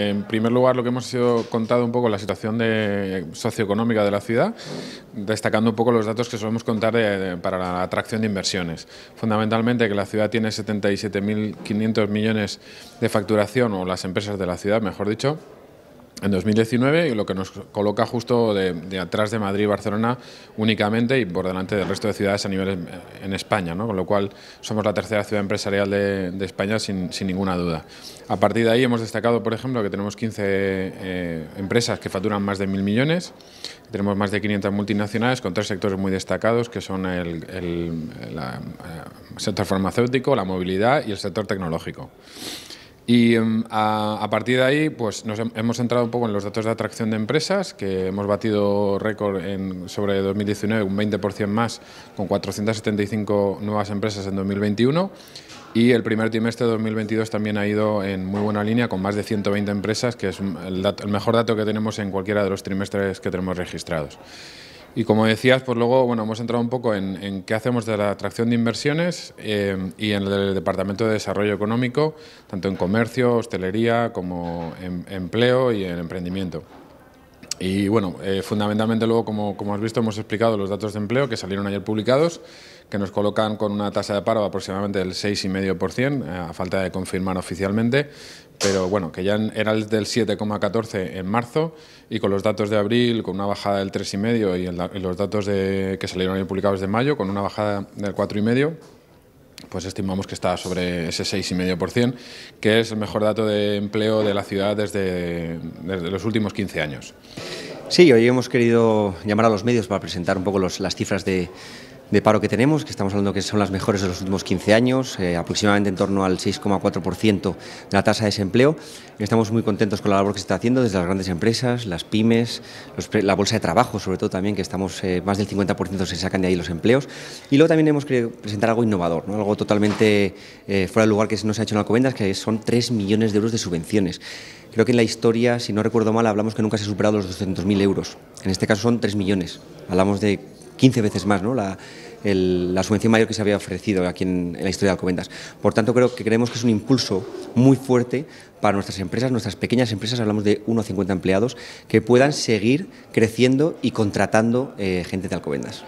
En primer lugar, lo que hemos sido contado un poco la situación socioeconómica de la ciudad, destacando un poco los datos que solemos contar para la atracción de inversiones. Fundamentalmente que la ciudad tiene 77.500 millones de facturación, o las empresas de la ciudad, mejor dicho, en 2019 y lo que nos coloca justo de, de atrás de Madrid y Barcelona únicamente y por delante del resto de ciudades a nivel eh, en, España, ¿no? con lo cual somos la tercera ciudad empresarial de, España sin, ninguna duda. A partir de ahí hemos destacado, por ejemplo, que tenemos 15 eh, empresas que facturan más de mil millones, tenemos más de 500 multinacionales con tres sectores muy destacados que son el eh, sector farmacéutico, la movilidad y el sector tecnológico. Y em, a, partir de ahí, pues nos hemos entrado un poco en los datos de atracción de empresas, que hemos batido récord en, sobre 2019, un 20% más, con 475 nuevas empresas en 2021. Y el primer trimestre de 2022 también ha ido en muy buena línea, con más de 120 empresas, que es el, el mejor dato que tenemos en cualquiera de los trimestres que tenemos registrados. Y como decías, pues luego bueno, hemos entrado un poco en, qué hacemos de la atracción de inversiones eh, y en el Departamento de Desarrollo Económico, tanto en comercio, hostelería, como en em, empleo y en emprendimiento. Y bueno, eh, fundamentalmente luego, como, has visto, hemos explicado los datos de empleo que salieron ayer publicados, que nos colocan con una tasa de paro aproximadamente del 6,5%, eh, a falta de confirmar oficialmente, pero bueno, que ya era el del 7,14 en marzo y con los datos de abril, con una bajada del 3,5 y, y los datos de, que salieron ayer publicados de mayo, con una bajada del 4,5 pues estimamos que está sobre ese 6,5%, que es el mejor dato de empleo de la ciudad desde, desde los últimos 15 años. Sí, hoy hemos querido llamar a los medios para presentar un poco las cifras de, de paro que tenemos, que estamos hablando que son las mejores de los últimos 15 años, eh, aproximadamente en torno al 6,4% de la tasa de desempleo. Estamos muy contentos con la labor que se está haciendo desde las grandes empresas, las pymes, la bolsa de trabajo sobre todo también, que estamos eh, más del 50% se sacan de ahí los empleos. Y luego también hemos querido presentar algo innovador, ¿no? algo totalmente eh, fuera de lugar que no se ha hecho en Alcobendas, que son 3 millones de euros de subvenciones. Creo que en la historia, si no recuerdo mal, hablamos que nunca se ha superado los 200.000 euros. En este caso son 3 millones. Hablamos de 15 veces más ¿no? la, subvención mayor que se había ofrecido aquí en, la historia de Alcobendas. Por tanto, creo que creemos que es un impulso muy fuerte para nuestras empresas, nuestras pequeñas empresas, hablamos de 1 a 50 empleados, que puedan seguir creciendo y contratando eh, gente de Alcobendas.